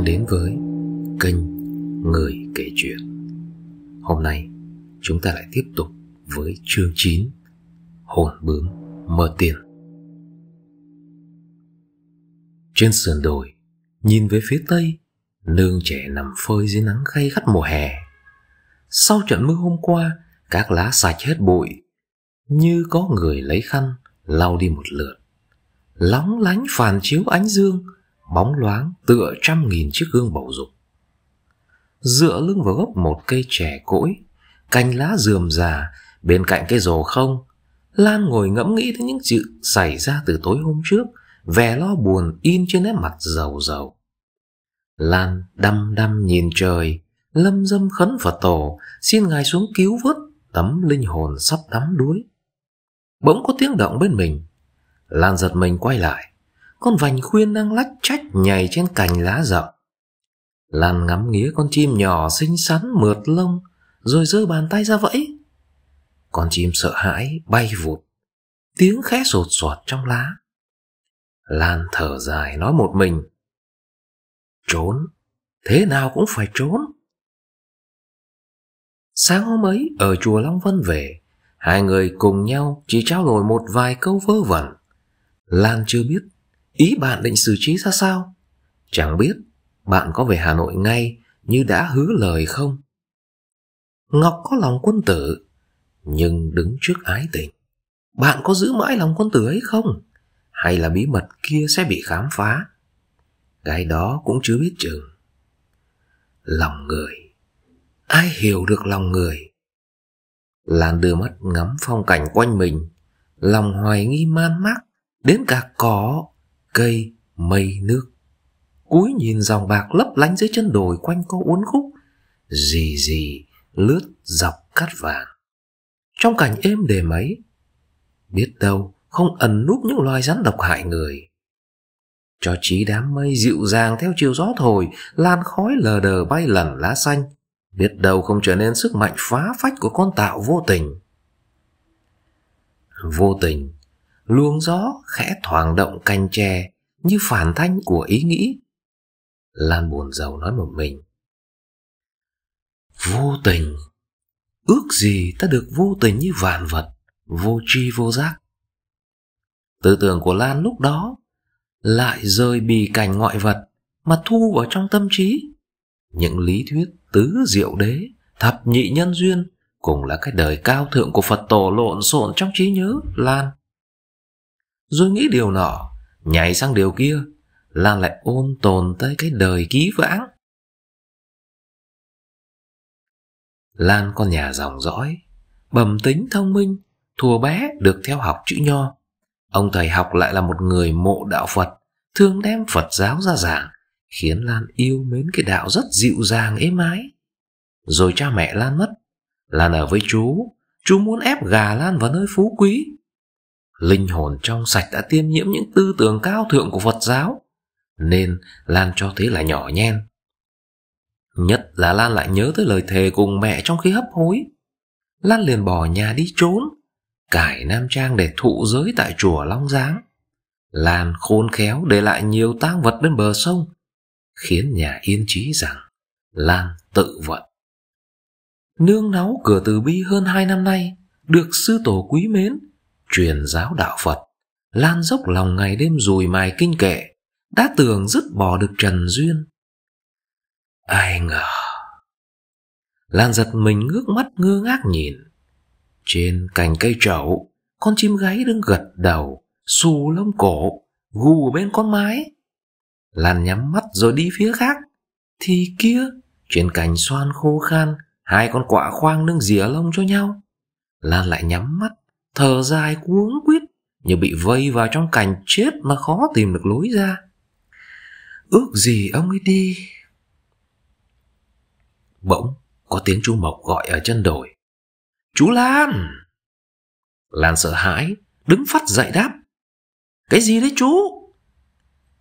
đang đến với kênh Người kể chuyện. Hôm nay chúng ta lại tiếp tục với chương 9 Hồn bướm mơ tiền. Trên sườn đồi, nhìn về phía tây, nương trẻ nằm phơi dưới nắng gay gắt mùa hè. Sau trận mưa hôm qua, các lá sạch hết bụi, như có người lấy khăn lau đi một lượt. Lóng lánh phản chiếu ánh dương, bóng loáng tựa trăm nghìn chiếc gương bầu dục. Dựa lưng vào gốc một cây trẻ cỗi, cành lá rườm rà, bên cạnh cái rổ không, Lan ngồi ngẫm nghĩ tới những chuyện xảy ra từ tối hôm trước, vẻ lo buồn in trên nét mặt giàu giàu. Lan đăm đăm nhìn trời, lâm dâm khấn Phật tổ, xin Ngài xuống cứu vớt tấm linh hồn sắp đắm đuối. Bỗng có tiếng động bên mình, Lan giật mình quay lại con vành khuyên đang lách trách nhảy trên cành lá rộng. Lan ngắm nghía con chim nhỏ xinh xắn mượt lông, rồi giơ bàn tay ra vẫy. Con chim sợ hãi bay vụt, tiếng khẽ sột soạt trong lá. Lan thở dài nói một mình. Trốn, thế nào cũng phải trốn. Sáng hôm ấy, ở chùa Long Vân về, hai người cùng nhau chỉ trao đổi một vài câu vơ vẩn. Lan chưa biết Ý bạn định xử trí ra sao? Chẳng biết, bạn có về Hà Nội ngay như đã hứa lời không? Ngọc có lòng quân tử, nhưng đứng trước ái tình. Bạn có giữ mãi lòng quân tử ấy không? Hay là bí mật kia sẽ bị khám phá? Cái đó cũng chưa biết chừng. Lòng người. Ai hiểu được lòng người? Làn đưa mắt ngắm phong cảnh quanh mình, lòng hoài nghi man mác, đến cả cỏ cây, mây, nước. Cúi nhìn dòng bạc lấp lánh dưới chân đồi quanh có uốn khúc, gì gì lướt dọc cát vàng. Trong cảnh êm đềm ấy, biết đâu không ẩn núp những loài rắn độc hại người. Cho trí đám mây dịu dàng theo chiều gió thổi, lan khói lờ đờ bay lẩn lá xanh, biết đâu không trở nên sức mạnh phá phách của con tạo vô tình. Vô tình luồng gió khẽ thoảng động cành tre như phản thanh của ý nghĩ. Lan buồn rầu nói một mình. Vô tình, ước gì ta được vô tình như vạn vật, vô tri vô giác. Tư tưởng của Lan lúc đó lại rơi bì cảnh ngoại vật mà thu vào trong tâm trí. Những lý thuyết tứ diệu đế, thập nhị nhân duyên cùng là cái đời cao thượng của Phật tổ lộn xộn trong trí nhớ Lan rồi nghĩ điều nọ Nhảy sang điều kia Lan lại ôn tồn tới cái đời ký vãng Lan con nhà dòng dõi bẩm tính thông minh Thùa bé được theo học chữ nho Ông thầy học lại là một người mộ đạo Phật Thường đem Phật giáo ra giảng Khiến Lan yêu mến cái đạo rất dịu dàng êm ái Rồi cha mẹ Lan mất Lan ở với chú Chú muốn ép gà Lan vào nơi phú quý linh hồn trong sạch đã tiêm nhiễm những tư tưởng cao thượng của Phật giáo, nên Lan cho thế là nhỏ nhen. Nhất là Lan lại nhớ tới lời thề cùng mẹ trong khi hấp hối. Lan liền bỏ nhà đi trốn, cải nam trang để thụ giới tại chùa Long Giáng. Lan khôn khéo để lại nhiều tang vật bên bờ sông, khiến nhà yên trí rằng Lan tự vận. Nương náu cửa từ bi hơn hai năm nay, được sư tổ quý mến, truyền giáo đạo Phật, lan dốc lòng ngày đêm rùi mài kinh kệ, đã tưởng dứt bỏ được trần duyên. Ai ngờ... Lan giật mình ngước mắt ngơ ngác nhìn. Trên cành cây trậu, con chim gáy đứng gật đầu, xù lông cổ, gù bên con mái. Lan nhắm mắt rồi đi phía khác. Thì kia, trên cành xoan khô khan, hai con quạ khoang nâng dìa lông cho nhau. Lan lại nhắm mắt thở dài cuống quýt như bị vây vào trong cảnh chết mà khó tìm được lối ra. Ước gì ông ấy đi. Bỗng có tiếng chú Mộc gọi ở chân đồi. Chú Lan! Lan sợ hãi, đứng phát dậy đáp. Cái gì đấy chú?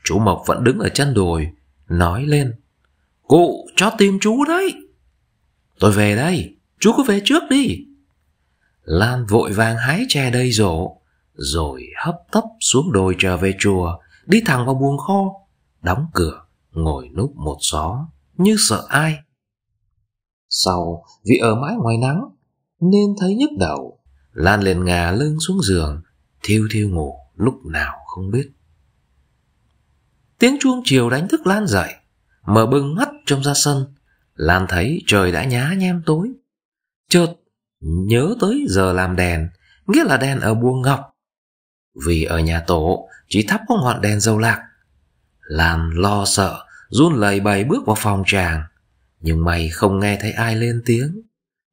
Chú Mộc vẫn đứng ở chân đồi, nói lên. Cụ, cho tìm chú đấy. Tôi về đây, chú cứ về trước đi. Lan vội vàng hái tre đầy rổ, rồi hấp tấp xuống đồi trở về chùa, đi thẳng vào buồng kho, đóng cửa, ngồi núp một xó, như sợ ai. Sau, vì ở mãi ngoài nắng, nên thấy nhức đầu, Lan liền ngà lưng xuống giường, thiêu thiêu ngủ lúc nào không biết. Tiếng chuông chiều đánh thức Lan dậy, mở bừng mắt trông ra sân, Lan thấy trời đã nhá nhem tối. Chợt nhớ tới giờ làm đèn, nghĩa là đèn ở buồng ngọc. Vì ở nhà tổ chỉ thắp có ngọn đèn dầu lạc. Lan lo sợ, run lẩy bầy bước vào phòng chàng, nhưng mày không nghe thấy ai lên tiếng.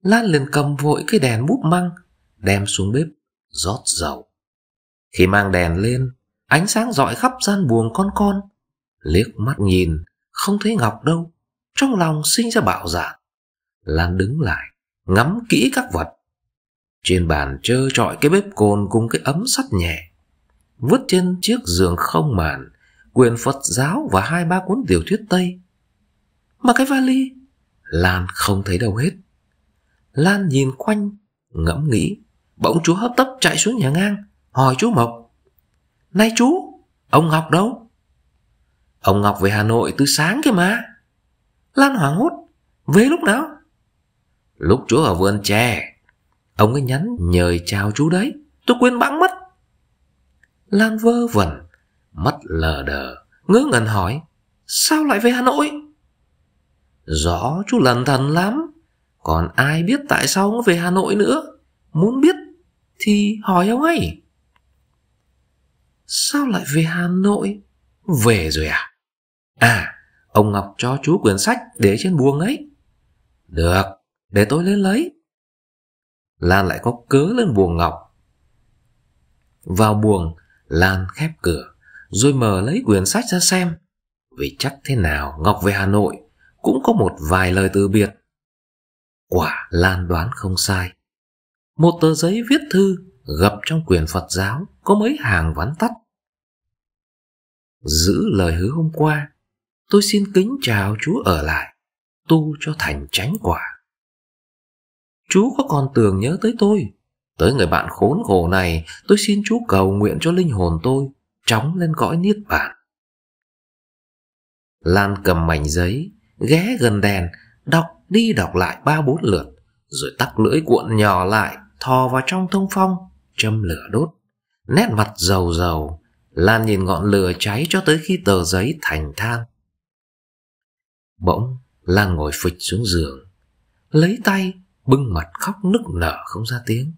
Lan liền cầm vội cái đèn bút măng, đem xuống bếp, rót dầu. Khi mang đèn lên, ánh sáng rọi khắp gian buồng con con. Liếc mắt nhìn, không thấy Ngọc đâu, trong lòng sinh ra bạo dạn. Lan đứng lại, ngắm kỹ các vật. Trên bàn trơ trọi cái bếp cồn cùng cái ấm sắt nhẹ. Vứt trên chiếc giường không màn, quyền Phật giáo và hai ba cuốn tiểu thuyết Tây. Mà cái vali, Lan không thấy đâu hết. Lan nhìn quanh, ngẫm nghĩ, bỗng chú hấp tấp chạy xuống nhà ngang, hỏi chú Mộc. nay chú, ông Ngọc đâu? Ông Ngọc về Hà Nội từ sáng kia mà. Lan hoảng hốt, về lúc nào? Lúc chú ở vườn tre Ông ấy nhắn nhờ chào chú đấy Tôi quên bắn mất Lan vơ vẩn Mắt lờ đờ Ngớ ngẩn hỏi Sao lại về Hà Nội Rõ chú lần thần lắm Còn ai biết tại sao ông về Hà Nội nữa Muốn biết Thì hỏi ông ấy Sao lại về Hà Nội Về rồi à À Ông Ngọc cho chú quyển sách để trên buồng ấy Được để tôi lên lấy Lan lại có cớ lên buồng ngọc Vào buồng Lan khép cửa Rồi mở lấy quyển sách ra xem Vì chắc thế nào Ngọc về Hà Nội Cũng có một vài lời từ biệt Quả Lan đoán không sai Một tờ giấy viết thư Gập trong quyển Phật giáo Có mấy hàng vắn tắt Giữ lời hứa hôm qua Tôi xin kính chào chú ở lại Tu cho thành tránh quả Chú có còn tưởng nhớ tới tôi Tới người bạn khốn khổ này Tôi xin chú cầu nguyện cho linh hồn tôi Chóng lên cõi niết bàn Lan cầm mảnh giấy Ghé gần đèn Đọc đi đọc lại ba bốn lượt Rồi tắt lưỡi cuộn nhỏ lại Thò vào trong thông phong Châm lửa đốt Nét mặt dầu dầu Lan nhìn ngọn lửa cháy cho tới khi tờ giấy thành than Bỗng Lan ngồi phịch xuống giường Lấy tay bưng mặt khóc nức nở không ra tiếng.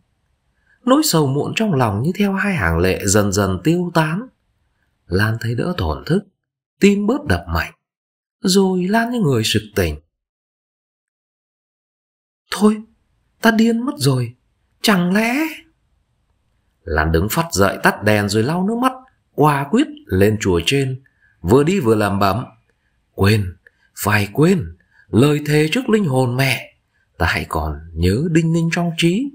Nỗi sầu muộn trong lòng như theo hai hàng lệ dần dần tiêu tán. Lan thấy đỡ thổn thức, tim bớt đập mạnh. Rồi Lan như người sực tỉnh. Thôi, ta điên mất rồi, chẳng lẽ... Lan đứng phát dậy tắt đèn rồi lau nước mắt, qua quyết lên chùa trên, vừa đi vừa làm bẩm. Quên, phải quên, lời thề trước linh hồn mẹ ta hãy còn nhớ đinh ninh trong trí.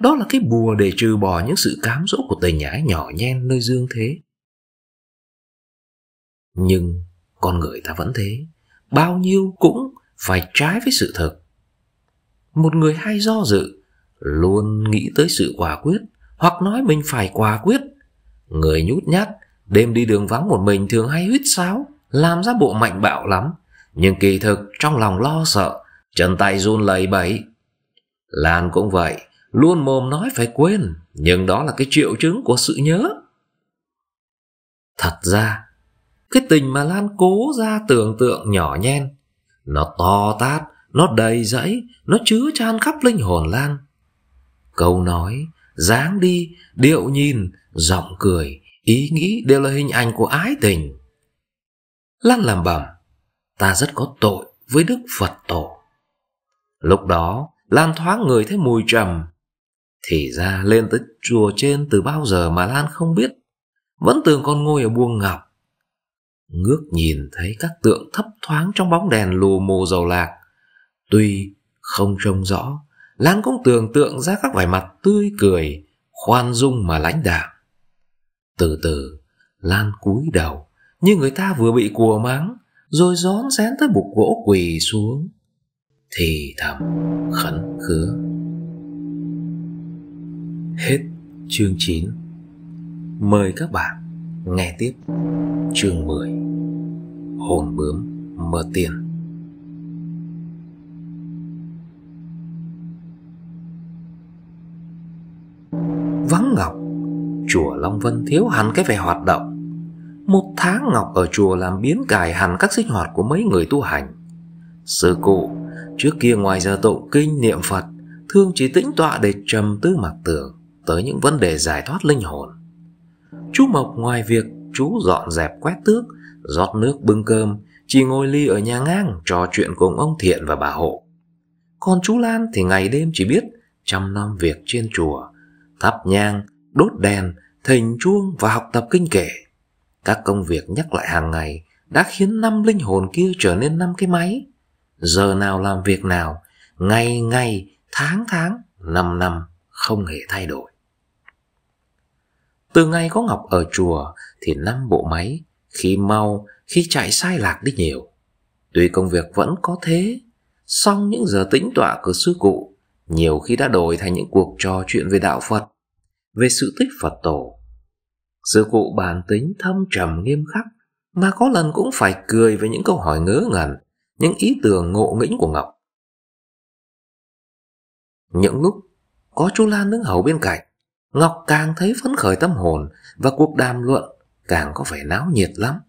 Đó là cái bùa để trừ bỏ những sự cám dỗ của tình ái nhỏ nhen nơi dương thế. Nhưng con người ta vẫn thế, bao nhiêu cũng phải trái với sự thật. Một người hay do dự, luôn nghĩ tới sự quả quyết, hoặc nói mình phải quả quyết. Người nhút nhát, đêm đi đường vắng một mình thường hay huyết sáo, làm ra bộ mạnh bạo lắm. Nhưng kỳ thực trong lòng lo sợ, chân tay run lẩy bẩy. Lan cũng vậy, luôn mồm nói phải quên, nhưng đó là cái triệu chứng của sự nhớ. Thật ra, cái tình mà Lan cố ra tưởng tượng nhỏ nhen, nó to tát, nó đầy rẫy, nó chứa chan khắp linh hồn Lan. Câu nói, dáng đi, điệu nhìn, giọng cười, ý nghĩ đều là hình ảnh của ái tình. Lan làm bẩm, ta rất có tội với Đức Phật Tổ. Lúc đó, Lan thoáng người thấy mùi trầm. Thì ra lên tới chùa trên từ bao giờ mà Lan không biết. Vẫn tưởng còn ngồi ở buông ngọc. Ngước nhìn thấy các tượng thấp thoáng trong bóng đèn lù mù dầu lạc. Tuy không trông rõ, Lan cũng tưởng tượng ra các vẻ mặt tươi cười, khoan dung mà lãnh đạm. Từ từ, Lan cúi đầu, như người ta vừa bị cùa mắng, rồi rón rén tới bục gỗ quỳ xuống thì thầm khẩn khứa hết chương 9 mời các bạn nghe tiếp chương 10 hồn bướm mơ tiền vắng ngọc chùa long vân thiếu hẳn cái vẻ hoạt động một tháng Ngọc ở chùa làm biến cải hẳn các sinh hoạt của mấy người tu hành. Sư cụ Trước kia ngoài giờ tụng kinh niệm Phật, Thương chỉ tĩnh tọa để trầm tư mặc tưởng tới những vấn đề giải thoát linh hồn. Chú Mộc ngoài việc chú dọn dẹp quét tước, rót nước bưng cơm, chỉ ngồi ly ở nhà ngang trò chuyện cùng ông Thiện và bà Hộ. Còn chú Lan thì ngày đêm chỉ biết chăm nom việc trên chùa, thắp nhang, đốt đèn, thỉnh chuông và học tập kinh kể. Các công việc nhắc lại hàng ngày đã khiến năm linh hồn kia trở nên năm cái máy – giờ nào làm việc nào, ngày ngày, tháng tháng, năm năm không hề thay đổi. Từ ngày có Ngọc ở chùa thì năm bộ máy, khi mau, khi chạy sai lạc đi nhiều. Tuy công việc vẫn có thế, song những giờ tĩnh tọa của sư cụ nhiều khi đã đổi thành những cuộc trò chuyện về đạo Phật, về sự tích Phật tổ. Sư cụ bàn tính thâm trầm nghiêm khắc, mà có lần cũng phải cười với những câu hỏi ngớ ngẩn, những ý tưởng ngộ nghĩnh của Ngọc. Những lúc có chú Lan đứng hầu bên cạnh, Ngọc càng thấy phấn khởi tâm hồn và cuộc đàm luận càng có vẻ náo nhiệt lắm.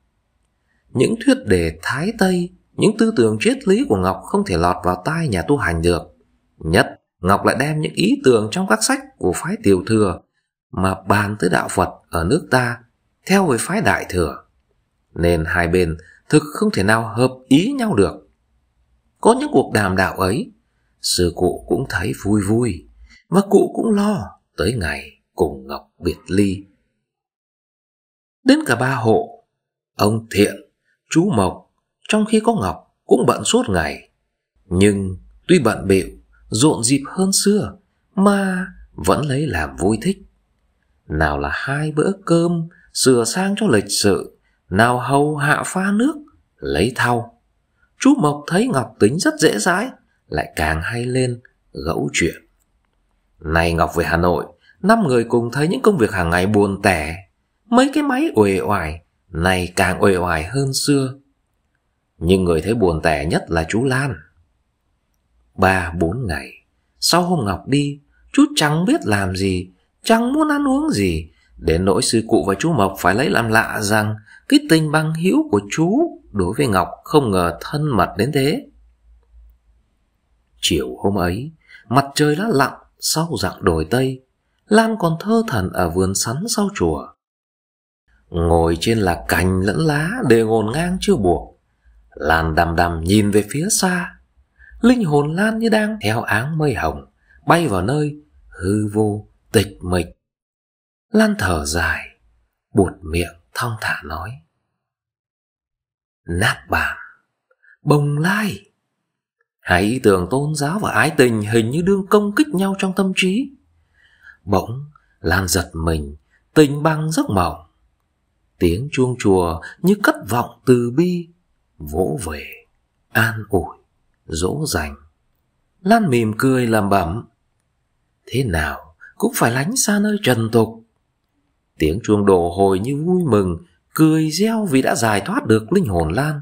Những thuyết đề Thái Tây, những tư tưởng triết lý của Ngọc không thể lọt vào tai nhà tu hành được. Nhất, Ngọc lại đem những ý tưởng trong các sách của phái tiểu thừa mà bàn tới đạo Phật ở nước ta theo với phái đại thừa. Nên hai bên thực không thể nào hợp ý nhau được. Có những cuộc đàm đạo ấy, sư cụ cũng thấy vui vui, mà cụ cũng lo tới ngày cùng Ngọc biệt ly. Đến cả ba hộ, ông Thiện, chú Mộc, trong khi có Ngọc cũng bận suốt ngày. Nhưng tuy bận bịu, rộn dịp hơn xưa, mà vẫn lấy làm vui thích. Nào là hai bữa cơm, sửa sang cho lịch sự, nào hầu hạ pha nước lấy thau chú mộc thấy ngọc tính rất dễ dãi lại càng hay lên gẫu chuyện này ngọc về hà nội năm người cùng thấy những công việc hàng ngày buồn tẻ mấy cái máy uể oải này càng uể oải hơn xưa nhưng người thấy buồn tẻ nhất là chú lan ba bốn ngày sau hôm ngọc đi chú chẳng biết làm gì chẳng muốn ăn uống gì Đến nỗi sư cụ và chú Mộc phải lấy làm lạ rằng cái tình băng hữu của chú đối với Ngọc không ngờ thân mật đến thế. Chiều hôm ấy, mặt trời đã lặn sau dạng đồi Tây, Lan còn thơ thần ở vườn sắn sau chùa. Ngồi trên là cành lẫn lá để ngồn ngang chưa buộc. Lan đầm đầm nhìn về phía xa. Linh hồn Lan như đang theo áng mây hồng, bay vào nơi hư vô, tịch mịch. Lan thở dài Buột miệng thong thả nói Nát bàn Bồng lai Hai ý tưởng tôn giáo và ái tình Hình như đương công kích nhau trong tâm trí Bỗng Lan giật mình Tình băng giấc mộng Tiếng chuông chùa như cất vọng từ bi Vỗ về An ủi Dỗ dành Lan mỉm cười làm bẩm Thế nào cũng phải lánh xa nơi trần tục Tiếng chuông đồ hồi như vui mừng Cười reo vì đã giải thoát được linh hồn Lan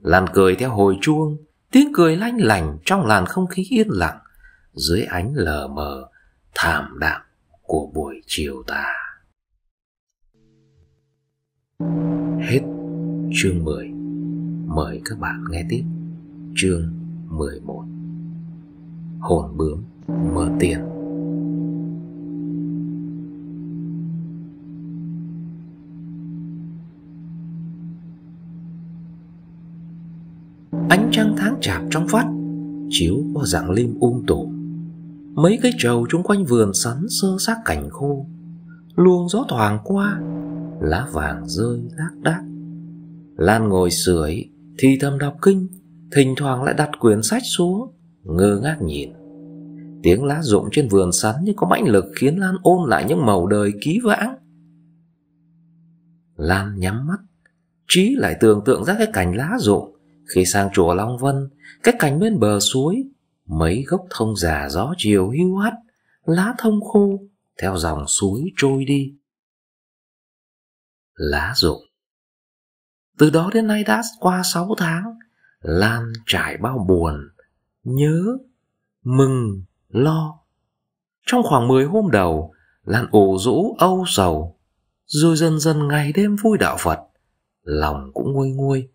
Lan cười theo hồi chuông Tiếng cười lanh lành trong làn không khí yên lặng Dưới ánh lờ mờ Thảm đạm của buổi chiều tà Hết chương 10 Mời các bạn nghe tiếp chương 11 Hồn bướm mơ tiền trăng tháng chạp trong vắt chiếu qua dạng lim um tủ mấy cái trầu chung quanh vườn sắn sơ xác cảnh khô luồng gió thoảng qua lá vàng rơi lác đác lan ngồi sưởi thì thầm đọc kinh thỉnh thoảng lại đặt quyển sách xuống ngơ ngác nhìn tiếng lá rụng trên vườn sắn như có mãnh lực khiến lan ôn lại những màu đời ký vãng lan nhắm mắt trí lại tưởng tượng ra cái cảnh lá rụng khi sang chùa Long Vân, cách cảnh bên bờ suối, mấy gốc thông già gió chiều hưu hắt, lá thông khô theo dòng suối trôi đi. Lá rụng Từ đó đến nay đã qua sáu tháng, Lan trải bao buồn, nhớ, mừng, lo. Trong khoảng mười hôm đầu, Lan ủ rũ âu sầu, rồi dần dần ngày đêm vui đạo Phật, lòng cũng nguôi nguôi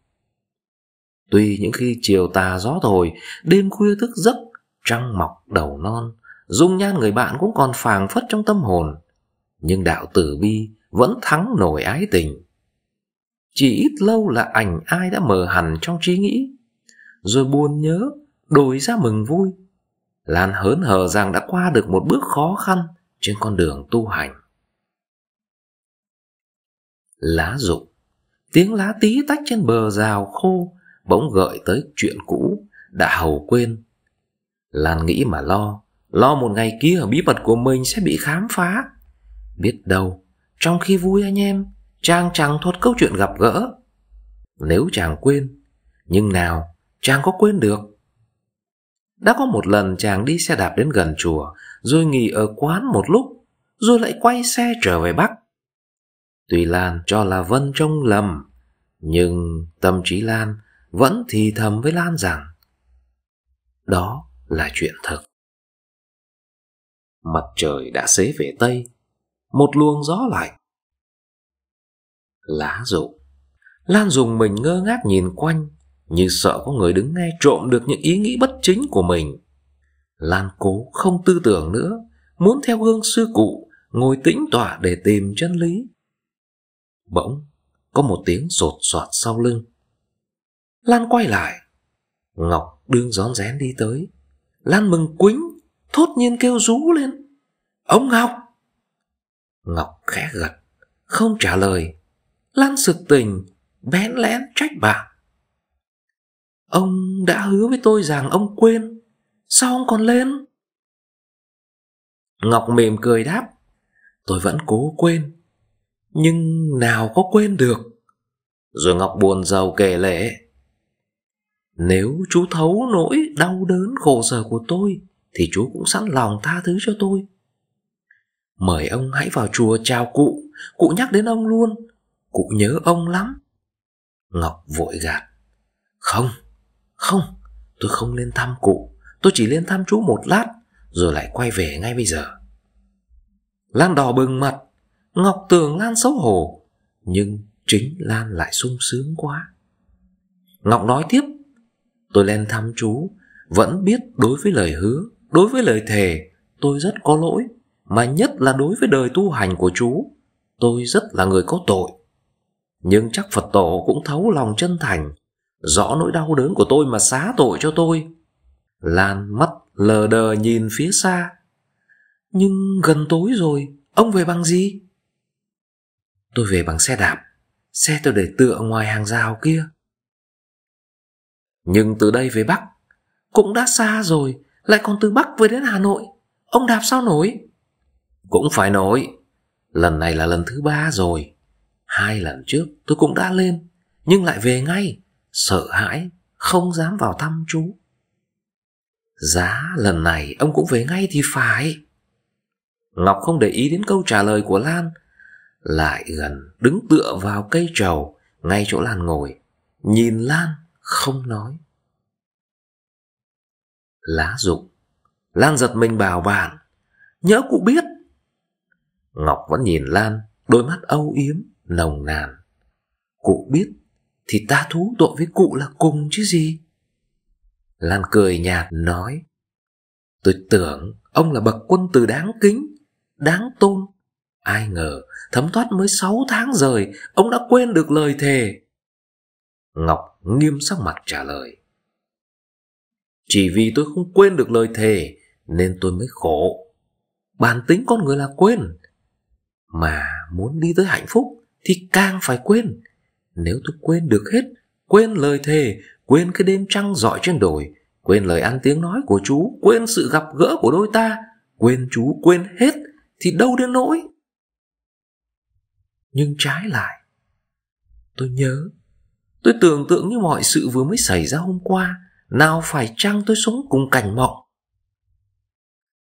Tuy những khi chiều tà gió thổi, đêm khuya thức giấc, trăng mọc đầu non, dung nhan người bạn cũng còn phảng phất trong tâm hồn, nhưng đạo tử bi vẫn thắng nổi ái tình. Chỉ ít lâu là ảnh ai đã mờ hẳn trong trí nghĩ, rồi buồn nhớ, đổi ra mừng vui. Lan hớn hở rằng đã qua được một bước khó khăn trên con đường tu hành. Lá rụng, tiếng lá tí tách trên bờ rào khô bỗng gợi tới chuyện cũ đã hầu quên. Lan nghĩ mà lo, lo một ngày kia bí mật của mình sẽ bị khám phá. Biết đâu, trong khi vui anh em, Trang chẳng thuật câu chuyện gặp gỡ. Nếu chàng quên, nhưng nào chàng có quên được. Đã có một lần chàng đi xe đạp đến gần chùa, rồi nghỉ ở quán một lúc, rồi lại quay xe trở về Bắc. Tuy Lan cho là Vân trông lầm, nhưng tâm trí Lan vẫn thì thầm với Lan rằng đó là chuyện thật. Mặt trời đã xế về Tây, một luồng gió lạnh. Lá rụng, Lan dùng mình ngơ ngác nhìn quanh, như sợ có người đứng nghe trộm được những ý nghĩ bất chính của mình. Lan cố không tư tưởng nữa, muốn theo gương sư cụ, ngồi tĩnh tọa để tìm chân lý. Bỗng, có một tiếng sột soạt sau lưng. Lan quay lại Ngọc đương rón rén đi tới Lan mừng quính Thốt nhiên kêu rú lên Ông Ngọc Ngọc khẽ gật Không trả lời Lan sực tình Bén lén trách bạn Ông đã hứa với tôi rằng ông quên Sao ông còn lên Ngọc mềm cười đáp Tôi vẫn cố quên Nhưng nào có quên được Rồi Ngọc buồn giàu kể lệ nếu chú thấu nỗi đau đớn khổ sở của tôi Thì chú cũng sẵn lòng tha thứ cho tôi Mời ông hãy vào chùa chào cụ Cụ nhắc đến ông luôn Cụ nhớ ông lắm Ngọc vội gạt Không, không Tôi không lên thăm cụ Tôi chỉ lên thăm chú một lát Rồi lại quay về ngay bây giờ Lan đỏ bừng mặt Ngọc tưởng Lan xấu hổ Nhưng chính Lan lại sung sướng quá Ngọc nói tiếp tôi lên thăm chú vẫn biết đối với lời hứa đối với lời thề tôi rất có lỗi mà nhất là đối với đời tu hành của chú tôi rất là người có tội nhưng chắc phật tổ cũng thấu lòng chân thành rõ nỗi đau đớn của tôi mà xá tội cho tôi lan mắt lờ đờ nhìn phía xa nhưng gần tối rồi ông về bằng gì tôi về bằng xe đạp xe tôi để tựa ngoài hàng rào kia nhưng từ đây về Bắc Cũng đã xa rồi Lại còn từ Bắc về đến Hà Nội Ông đạp sao nổi Cũng phải nổi Lần này là lần thứ ba rồi Hai lần trước tôi cũng đã lên Nhưng lại về ngay Sợ hãi Không dám vào thăm chú Giá lần này ông cũng về ngay thì phải Ngọc không để ý đến câu trả lời của Lan Lại gần đứng tựa vào cây trầu Ngay chỗ Lan ngồi Nhìn Lan không nói lá rụng lan giật mình bảo bàn nhớ cụ biết ngọc vẫn nhìn lan đôi mắt âu yếm nồng nàn cụ biết thì ta thú tội với cụ là cùng chứ gì lan cười nhạt nói tôi tưởng ông là bậc quân tử đáng kính đáng tôn ai ngờ thấm thoát mới sáu tháng rời ông đã quên được lời thề ngọc nghiêm sắc mặt trả lời. Chỉ vì tôi không quên được lời thề nên tôi mới khổ. Bản tính con người là quên. Mà muốn đi tới hạnh phúc thì càng phải quên. Nếu tôi quên được hết, quên lời thề, quên cái đêm trăng rọi trên đồi, quên lời ăn tiếng nói của chú, quên sự gặp gỡ của đôi ta, quên chú, quên hết thì đâu đến nỗi. Nhưng trái lại, tôi nhớ Tôi tưởng tượng như mọi sự vừa mới xảy ra hôm qua, nào phải chăng tôi sống cùng cảnh mộng.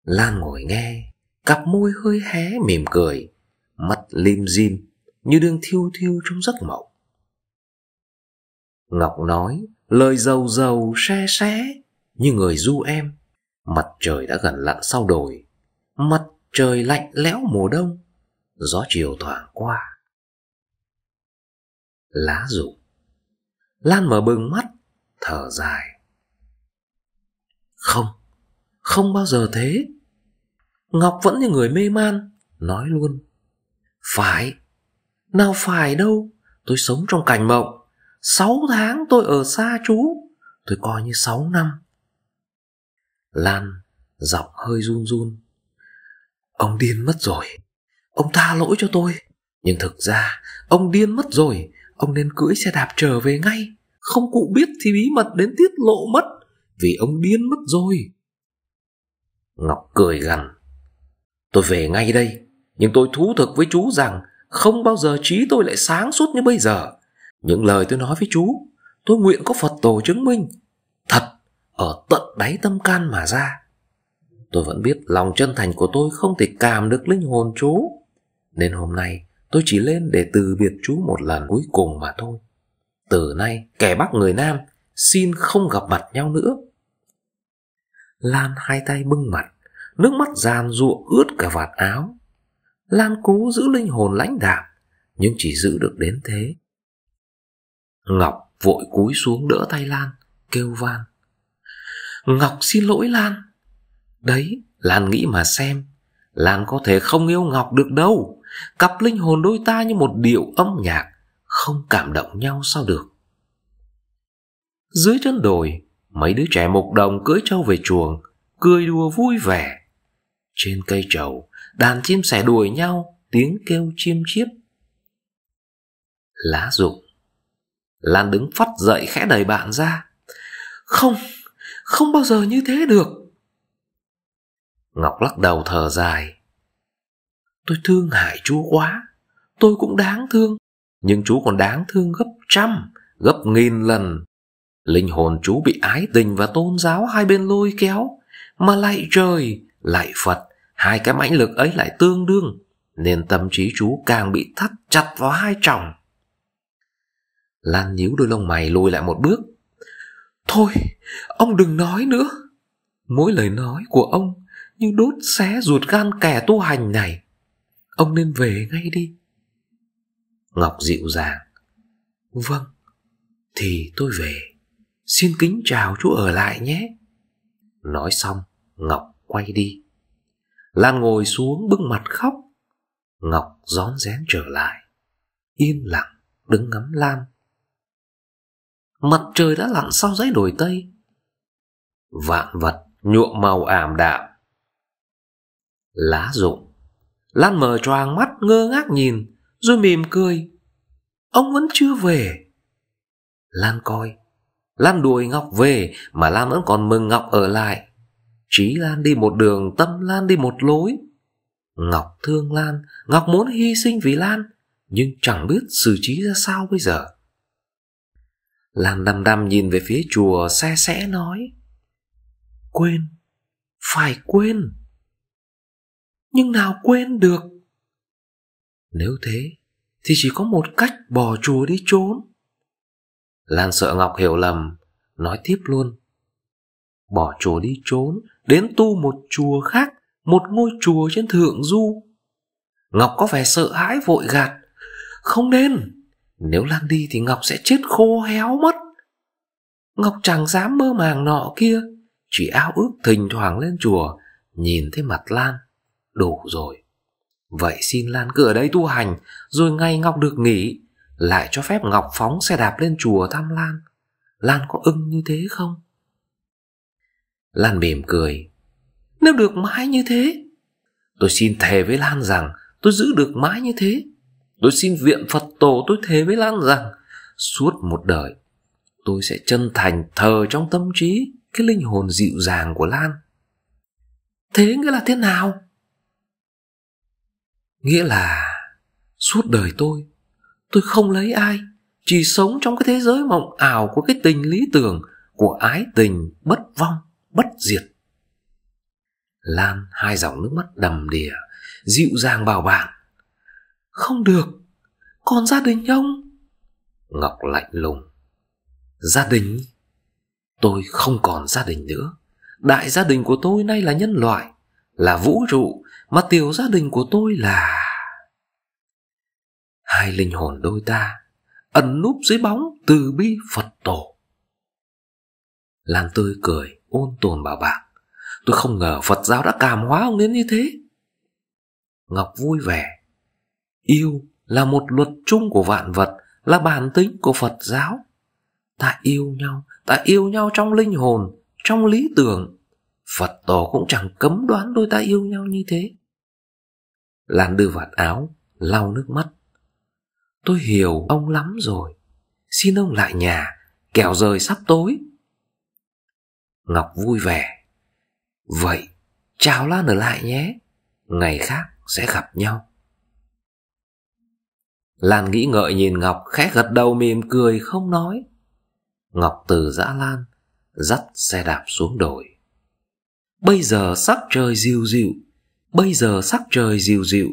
Lan ngồi nghe, cặp môi hơi hé mỉm cười, mắt lim dim như đương thiêu thiêu trong giấc mộng. Ngọc nói, lời dầu dầu xe xé như người du em. Mặt trời đã gần lặn sau đồi, mặt trời lạnh lẽo mùa đông, gió chiều thoảng qua. Lá rụng Lan mở bừng mắt, thở dài. Không, không bao giờ thế. Ngọc vẫn như người mê man, nói luôn. Phải, nào phải đâu, tôi sống trong cảnh mộng. Sáu tháng tôi ở xa chú, tôi coi như sáu năm. Lan giọng hơi run run. Ông điên mất rồi, ông tha lỗi cho tôi. Nhưng thực ra, ông điên mất rồi, ông nên cưỡi xe đạp trở về ngay không cụ biết thì bí mật đến tiết lộ mất vì ông điên mất rồi ngọc cười gằn tôi về ngay đây nhưng tôi thú thực với chú rằng không bao giờ trí tôi lại sáng suốt như bây giờ những lời tôi nói với chú tôi nguyện có phật tổ chứng minh thật ở tận đáy tâm can mà ra tôi vẫn biết lòng chân thành của tôi không thể cảm được linh hồn chú nên hôm nay tôi chỉ lên để từ biệt chú một lần cuối cùng mà thôi từ nay kẻ Bắc người Nam Xin không gặp mặt nhau nữa Lan hai tay bưng mặt Nước mắt giàn ruộng ướt cả vạt áo Lan cố giữ linh hồn lãnh đạm Nhưng chỉ giữ được đến thế Ngọc vội cúi xuống đỡ tay Lan Kêu van Ngọc xin lỗi Lan Đấy Lan nghĩ mà xem Lan có thể không yêu Ngọc được đâu Cặp linh hồn đôi ta như một điệu âm nhạc không cảm động nhau sao được dưới chân đồi mấy đứa trẻ mục đồng cưỡi trâu về chuồng cười đùa vui vẻ trên cây trầu đàn chim sẻ đuổi nhau tiếng kêu chim chiếp lá rụng lan đứng phắt dậy khẽ đẩy bạn ra không không bao giờ như thế được ngọc lắc đầu thở dài tôi thương hại chúa quá tôi cũng đáng thương nhưng chú còn đáng thương gấp trăm, gấp nghìn lần. Linh hồn chú bị ái tình và tôn giáo hai bên lôi kéo, mà lại trời, lại Phật, hai cái mãnh lực ấy lại tương đương, nên tâm trí chú càng bị thắt chặt vào hai tròng. Lan nhíu đôi lông mày lùi lại một bước. Thôi, ông đừng nói nữa. Mỗi lời nói của ông như đốt xé ruột gan kẻ tu hành này. Ông nên về ngay đi. Ngọc dịu dàng Vâng Thì tôi về Xin kính chào chú ở lại nhé Nói xong Ngọc quay đi Lan ngồi xuống bưng mặt khóc Ngọc rón rén trở lại Yên lặng đứng ngắm Lan Mặt trời đã lặn sau dãy đồi Tây Vạn vật nhuộm màu ảm đạm Lá rụng Lan mở choàng mắt ngơ ngác nhìn rồi mỉm cười. Ông vẫn chưa về. Lan coi. Lan đuổi Ngọc về mà Lan vẫn còn mừng Ngọc ở lại. Trí Lan đi một đường, tâm Lan đi một lối. Ngọc thương Lan, Ngọc muốn hy sinh vì Lan, nhưng chẳng biết xử trí ra sao bây giờ. Lan đăm đăm nhìn về phía chùa xe sẽ nói. Quên, phải quên. Nhưng nào quên được nếu thế Thì chỉ có một cách bỏ chùa đi trốn Lan sợ Ngọc hiểu lầm Nói tiếp luôn Bỏ chùa đi trốn Đến tu một chùa khác Một ngôi chùa trên thượng du Ngọc có vẻ sợ hãi vội gạt Không nên Nếu Lan đi thì Ngọc sẽ chết khô héo mất Ngọc chẳng dám mơ màng nọ kia Chỉ ao ước thỉnh thoảng lên chùa Nhìn thấy mặt Lan Đủ rồi Vậy xin Lan cứ ở đây tu hành Rồi ngay Ngọc được nghỉ Lại cho phép Ngọc phóng xe đạp lên chùa thăm Lan Lan có ưng như thế không? Lan mỉm cười Nếu được mãi như thế Tôi xin thề với Lan rằng Tôi giữ được mãi như thế Tôi xin viện Phật tổ tôi thề với Lan rằng Suốt một đời Tôi sẽ chân thành thờ trong tâm trí Cái linh hồn dịu dàng của Lan Thế nghĩa là thế nào? nghĩa là suốt đời tôi tôi không lấy ai chỉ sống trong cái thế giới mộng ảo của cái tình lý tưởng của ái tình bất vong bất diệt lan hai dòng nước mắt đầm đìa dịu dàng bảo bạn không được còn gia đình ông ngọc lạnh lùng gia đình tôi không còn gia đình nữa đại gia đình của tôi nay là nhân loại là vũ trụ mà tiểu gia đình của tôi là hai linh hồn đôi ta ẩn núp dưới bóng từ bi phật tổ lan tươi cười ôn tồn bảo bạc tôi không ngờ phật giáo đã cảm hóa ông đến như thế ngọc vui vẻ yêu là một luật chung của vạn vật là bản tính của phật giáo ta yêu nhau ta yêu nhau trong linh hồn trong lý tưởng phật tổ cũng chẳng cấm đoán đôi ta yêu nhau như thế Lan đưa vạt áo Lau nước mắt Tôi hiểu ông lắm rồi Xin ông lại nhà Kẻo rời sắp tối Ngọc vui vẻ Vậy chào Lan ở lại nhé Ngày khác sẽ gặp nhau Lan nghĩ ngợi nhìn Ngọc khẽ gật đầu mỉm cười không nói Ngọc từ dã Lan Dắt xe đạp xuống đồi Bây giờ sắp trời dịu dịu Bây giờ sắc trời dịu dịu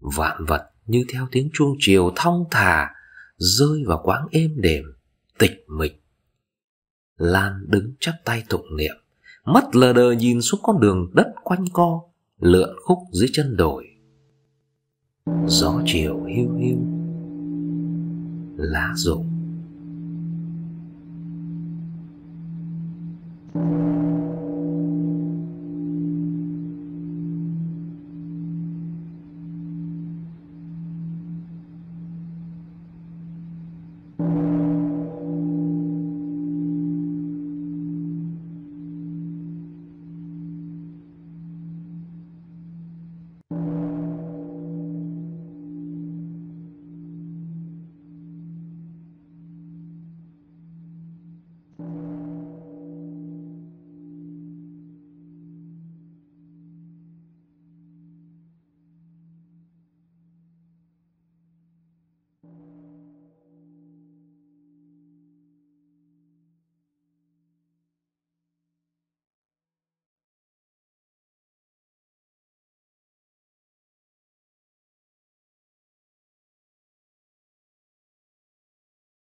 Vạn vật như theo tiếng chuông chiều thong thả Rơi vào quãng êm đềm Tịch mịch Lan đứng chắp tay tụng niệm Mắt lờ đờ nhìn xuống con đường đất quanh co Lượn khúc dưới chân đồi Gió chiều hiu hiu Lá rụng